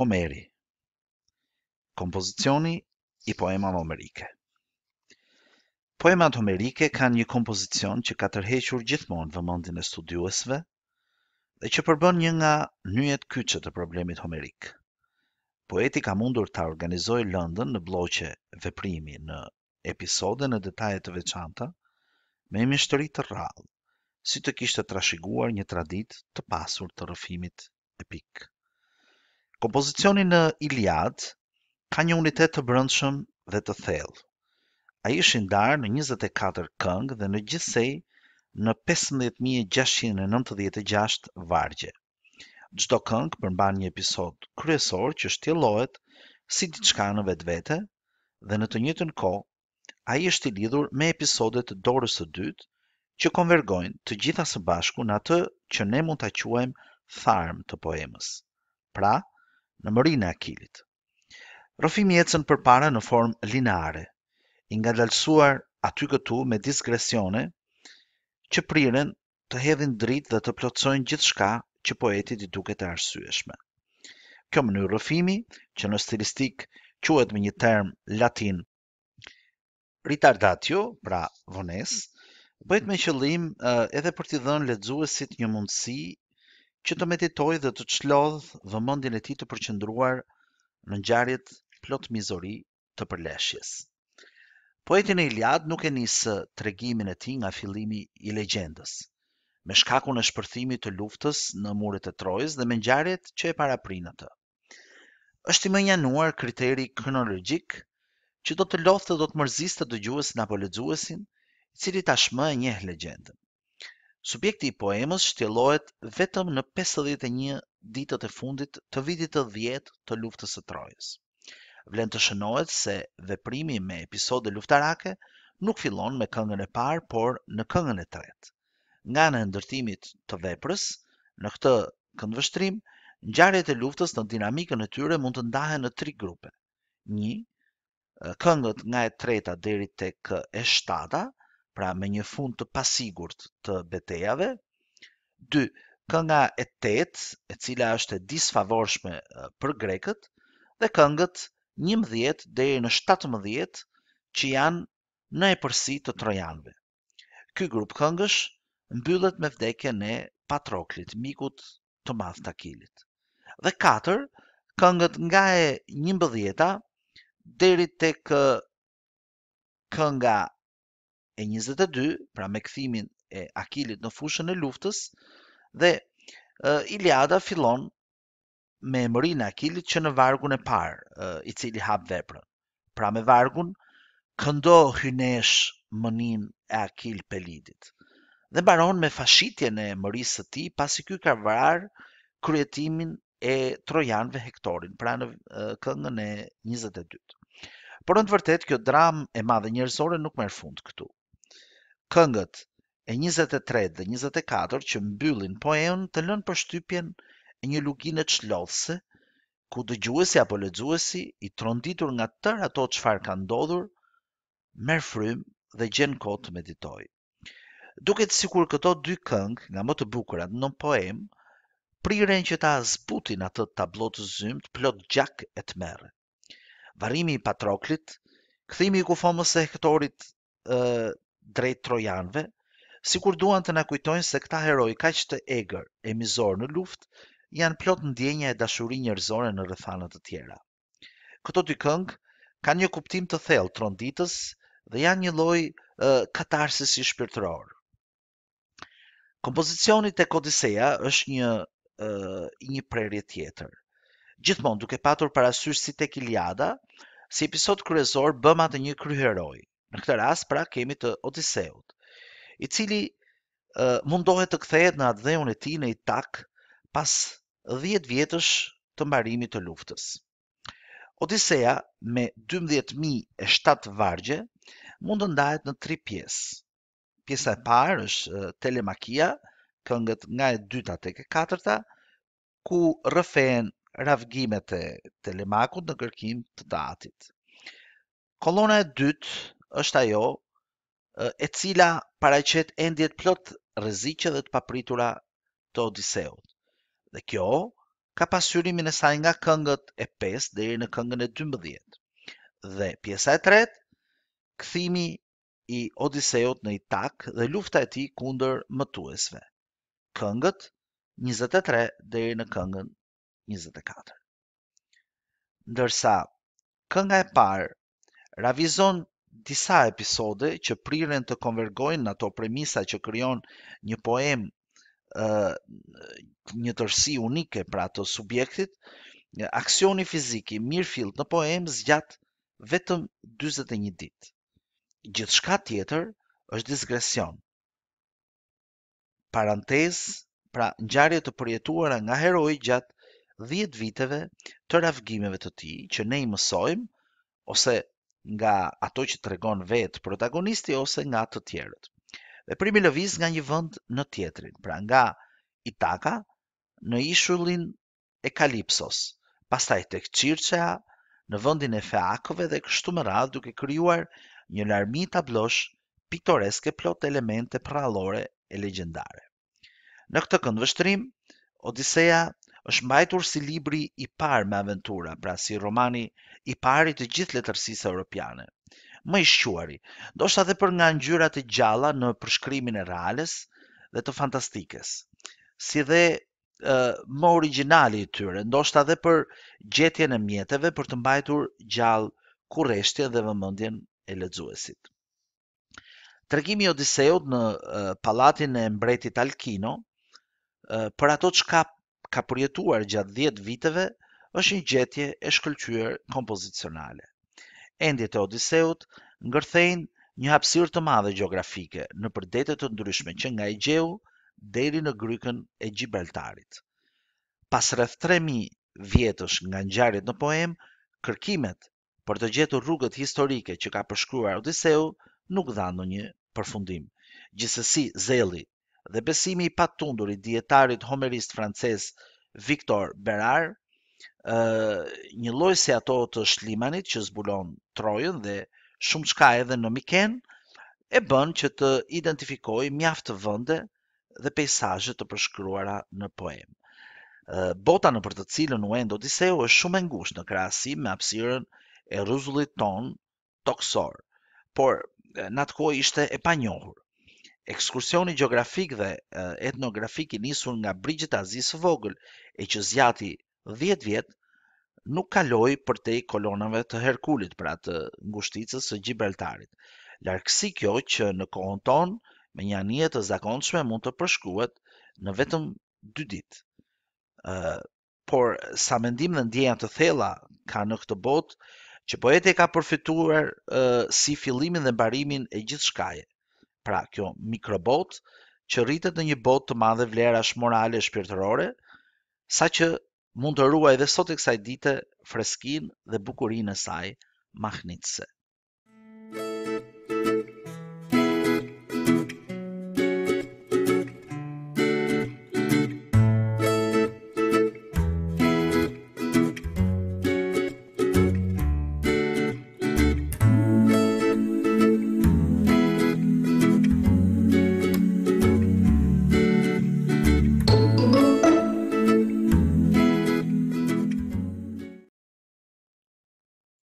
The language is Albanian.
Homeri Kompozicioni i poemave homerike Poemat homerike kanë një kompozicion që ka tërhequr gjithmonë vëmendjen e studiuesve dhe që përbën një nga nyjet kyçe të problemit homerik. Poeti ka mundur ta organizojë lëndën në bloqe veprimi në episode në detaje të veçanta me mështëri të rrallë, si të kishte trashëguar një traditë të pasur të rrëfimit epik. Kompozicioni në Iliad ka një unitet të brëndshëm dhe të thellë. A i ndarë në 24 këngë dhe në gjithsej në 15.696 vargje. Gjdo këngë përmban një episod kryesor që shtjelohet si diçka qka në vetë vete dhe në të njëtën ko, a i shtjë lidhur me episodet të dorës të dytë që konvergojnë të gjitha së bashku në atë që ne mund të quajmë tharm të poemës. Pra, në mërinë e akilit. Rofimi ecën përpara në formë lineare, i ngadalësuar aty këtu me diskresione që priren të hedhin dritë dhe të plotësojnë gjithçka që poetit i duket e arsyeshme. Kjo mënyrë rëfimi, që në stilistik quhet me një term latin retardatio, pra vones, bëhet me qëllim edhe për t'i dhënë lexuesit një mundësi që të meditoj dhe të çlodh vëmendjen e tij të përqendruar në ngjarjet plot mizori të përleshjes. Poeti në Iliad nuk e nis tregimin e tij nga fillimi i legjendës, me shkakun e shpërthimit të luftës në muret e Trojës dhe me ngjarjet që e paraprin atë. Është më njanuar kriteri kronologjik që do të lothë dhe do të mërziste dëgjuesin apo lexuesin, i cili tashmë e njeh legjendën. Subjekti i poemës shtjelohet vetëm në 51 ditët e fundit të vitit të 10 të luftës së Trojës. Vlen të shënohet se veprimi me episode luftarake nuk fillon me këngën e parë, por në këngën e tretë. Nga në ndërtimit të veprës, në këtë këndvështrim, ngjarjet e luftës në dinamikën e tyre mund të ndahen në tri grupe. 1. Këngët nga e treta deri tek e shtata, pra me një fund të pasigurt të betejave. 2. Kënga e tetë, e cila është e disfavorshme për grekët, dhe këngët 11 deri në 17 që janë në e përsi të trojanve. Ky grup këngësh mbyllet me vdekjen e Patroklit, mikut të madh Takilit. Dhe 4, këngët nga e 11-a deri tek kënga e 22, pra me këthimin e Akilit në fushën e luftës, dhe Iliada fillon me emërin Akilit që në vargun e parë, i cili hap veprën. Pra me vargun, këndo hynesh mënin e Akil Pelidit. Dhe baron me fashitjen e mërisë të ti, pasi kjo ka vrarë kryetimin e Trojanve Hektorin, pra në këngën e 22. Por në të vërtet, kjo dram e madhe njërzore nuk merë fund këtu këngët e 23 dhe 24 që mbyllin poemën të lënë shtypjen e një lugine çlodhse, ku dëgjuesi apo lexuesi i tronditur nga tër ato çfarë ka ndodhur, merr frymë dhe gjen kohë të meditojë. Duket sikur këto dy këngë, nga më të bukura në poem, priren që ta zbutin atë tablo të zymt plot gjak e të merë. Varimi i Patroklit, këthimi i kufomës e hektorit drejt trojanve, si kur duan të na kujtojnë se këta heroj ka që të egër e mizor në luft, janë plot në djenja e dashuri njerëzore në rrethana të tjera. Këto dy këngë kanë një kuptim të thellë tronditës dhe janë një loj uh, katarsis i shpirtëror. Kompozicionit e Kodiseja është një, një prerje tjetër. Gjithmonë duke patur parasysh si tek Iliada, si episod kryesor bëma të një kryheroi. Në këtë rast pra kemi të Odiseut, i cili mundohet të kthehet në atdheun e tij në Itak pas 10 vjetësh të mbarimit të luftës. Odiseja me 12.007 vargje mund të ndahet në 3 pjesë. Pjesa e mhm. parë është Telemakia, këngët nga e dyta tek e katërta, ku rrëfehen ravgimet e Telemakut në kërkim të Datit. Kolona e dytë është ajo e cila paraqet endjet plot rreziqe dhe të papritura të Odiseut. Dhe kjo ka pasurimin e saj nga këngët e 5 deri në këngën e 12. Dhe pjesa e tretë, kthimi i Odiseut në Itak dhe lufta e tij kundër mëtuesve. Këngët 23 deri në këngën 24. Ndërsa kënga e parë ravizon disa episode që priren të konvergojnë ato premisa që krijon një poem ë një tërsi unike për ato subjektit. Aksioni fizik i Mirfield në poem zgjat vetëm 41 ditë. Gjithçka tjetër është digresion. Parantez, pra ngjarje të përjetuara nga heroi gjat 10 viteve të ravgimeve të tij që ne i mësojmë ose nga ato që tregon vetë protagonisti ose nga të tjerët. Dhe primi lëviz nga një vend në tjetrin, pra nga Itaka në ishullin e Kalipsos, pastaj tek Çirçea në vendin e Feakëve dhe kështu me radhë duke krijuar një larmi tablosh pitoreske plot elemente prallore e legjendare. Në këtë këndvështrim, Odiseja është mbajtur si libri i parë me aventura, pra si romani i parë të gjithë letërsisë europiane. Më i shquari, ndoshta edhe për nga ngjyrat e gjalla në përshkrimin e reales dhe të fantastikës. Si dhe ë më origjinali i tyre, ndoshta edhe për gjetjen e mjeteve për të mbajtur gjallë kurreshtjen dhe vëmendjen e lexuesit. Tregimi i Odiseut në palatin e mbretit Alkino për ato çka ka përjetuar gjatë 10 viteve është një gjetje e shkëlqyer kompozicionale. Endjet e Odiseut ngërthejnë një hapësirë të madhe gjeografike në përdetet të ndryshme që nga Egeu deri në Grykën e Gibraltarit. Pas rreth 3000 vjetësh nga ngjarjet në poem, kërkimet për të gjetur rrugët historike që ka përshkruar Odiseu nuk dhanë ndonjë përfundim. Gjithsesi zelli dhe besimi i patundur i dietarit homerist francez Victor Berard, ë një lloj se ato të Shlimanit që zbulon Trojën dhe shumë çka edhe në Miken e bën që të identifikoj mjaft vende dhe peizazhe të përshkruara në poem. Bota në për të cilën u end Odiseu është shumë e ngushtë në krahasim me hapësirën e rruzullit ton toksor, por natkohë ishte e panjohur. Ekskursioni geografik dhe etnografik i nisur nga brigjit azisë vogël e që zjati 10 vjetë nuk kaloi për te kolonave të Herkulit, pra të ngushticës së Gibraltarit. Larkësi kjo që në kohën tonë me një anije të zakonshme mund të përshkruhet në vetëm 2 ditë. Por sa mendim dhe ndjeja të thella ka në këtë botë që poete ka përfituar si fillimin dhe barimin e gjithë shkaje pra kjo mikrobot që rritet në një bot të madhe vlerash morale e shpirtërore, sa që mund të ruaj dhe sot e kësaj dite freskin dhe bukurin e saj mahnitse.